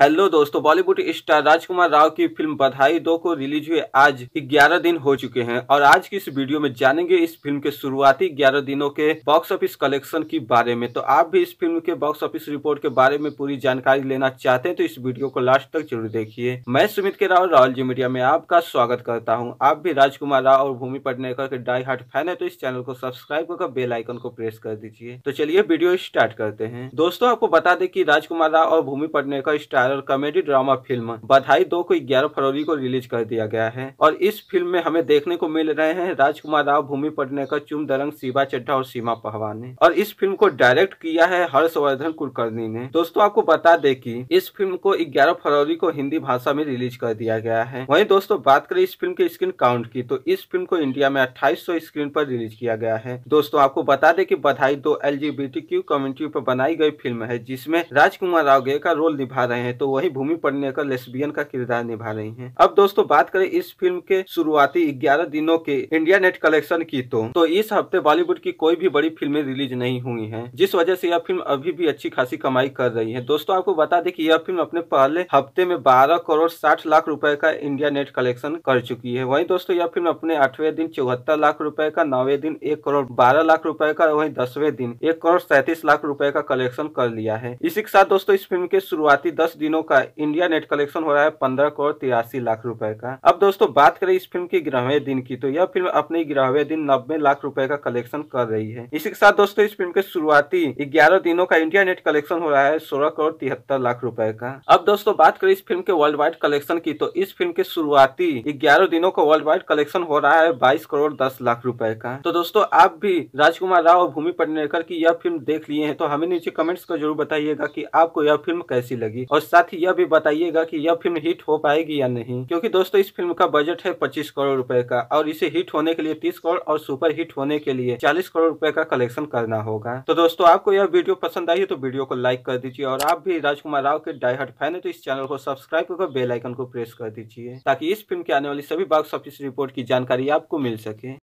hello दोस्तों Bollywood star राजकुमार राव की film Badhaai Do को रिलीज हुए आज 11 दिन हो चुके हैं और आज की इस वीडियो में जानेंगे इस फिल्म के शुरुआती 11 दिनों के बॉक्स ऑफिस कलेक्शन के बारे में तो आप भी इस फिल्म के बॉक्स ऑफिस रिपोर्ट के बारे में पूरी जानकारी लेना चाहते हैं तो इस वीडियो को लास्ट तक जरूर देखिए मैं सुमित के राव राहुल जी मीडिया में आपका स्वागत करता हूँ आप भी राजकुमार राव और भूमि पटनेकर के डाई हार्ट फैन है तो इस चैनल को सब्सक्राइब कर बेलाइकन को प्रेस कर दीजिए तो चलिए वीडियो स्टार्ट करते हैं दोस्तों आपको बता दें की राजकुमार राव और Bhumi Pednekar star horror comedy drama film Badhaai Do को ग्यारह फरवरी को रिलीज कर दिया गया है और इस फिल्म में हमें देखने को मिल रहे हैं राजकुमार राव भूमि पटनेकर चुम दरंग शिवा चड्ढा और सीमा पहवान ने और इस फिल्म को डायरेक्ट किया है हर्षवर्धन कुलकर्णी ने दोस्तों आपको बता दे की इस फिल्म को ग्यारह फरवरी को हिंदी भाषा में रिलीज कर दिया गया है वही दोस्तों बात करें इस फिल्म के स्क्रीन काउंट की तो इस फिल्म को इंडिया में अट्ठाईस स्क्रीन पर रिलीज किया गया है दोस्तों आपको बता दे की बधाई दो एल जी कम्युनिटी पर बनाई गई फिल्म है जिसमें राजकुमार राव गे का रोल निभा रहे हैं तो वही भूमि का लेस्बियन का किरदार निभा रही है अब दोस्तों बात करें इस फिल्म के शुरुआती ग्यारह दिनों के इंडिया नेट कलेक्शन की तो तो इस हफ्ते बॉलीवुड की कोई भी बड़ी फिल्में रिलीज नहीं हुई हैं जिस वजह से यह फिल्म अभी भी अच्छी खासी कमाई कर रही है दोस्तों आपको बता दें की यह फिल्म अपने पहले हफ्ते में बारह करोड़ साठ लाख रूपए का इंडिया नेट कलेक्शन कर चुकी है वही दोस्तों यह फिल्म अपने आठवें दिन चौहत्तर लाख रूपये का नौवे दिन एक करोड़ बारह लाख रूपए का वही दसवें दिन एक करोड़ सैंतीस लाख रूपए का कलेक्शन कर लिया है इसी के साथ दोस्तों इस फिल्म के शुरुआती दस दिन दिनों का इंडिया नेट कलेक्शन हो रहा है पंद्रह करोड़ तिरासी लाख रुपए का अब दोस्तों बात करें इस फिल्म की ग्यारहवें दिन की तो यह फिल्म अपने ग्यारहवें दिन नब्बे लाख रुपए का कलेक्शन कर रही है इसी के साथ दोस्तों इस फिल्म के शुरुआती ग्यारह दिनों का इंडिया नेट कलेक्शन हो रहा है सोलह करोड़ तिहत्तर लाख रूपए का अब दोस्तों बात करें इस फिल्म के वर्ल्ड वाइड कलेक्शन की तो इस फिल्म के शुरुआती ग्यारह दिनों का वर्ल्ड वाइड कलेक्शन हो रहा है बाईस करोड़ दस लाख रूपए का तो दोस्तों आप भी राजकुमार राव और भूमि पटनेकर की यह फिल्म देख लिए हैं तो हमें नीचे कमेंट्स का जरूर बताइएगा की आपको यह फिल्म कैसी लगी और साथ ही यह भी बताइएगा कि यह फिल्म हिट हो पाएगी या नहीं क्योंकि दोस्तों इस फिल्म का बजट है पच्चीस करोड़ रुपए का और इसे हिट होने के लिए तीस करोड़ और सुपर हिट होने के लिए चालीस करोड़ रुपए का कलेक्शन करना होगा तो दोस्तों आपको यह वीडियो पसंद आई है तो वीडियो को लाइक कर दीजिए और आप भी राजकुमार राव के डायहट फैन है तो इस चैनल को सब्सक्राइब कर बेलाइकन को प्रेस कर दीजिए ताकि इस फिल्म के आने वाली सभी बॉक्स ऑफिस रिपोर्ट की जानकारी आपको मिल सके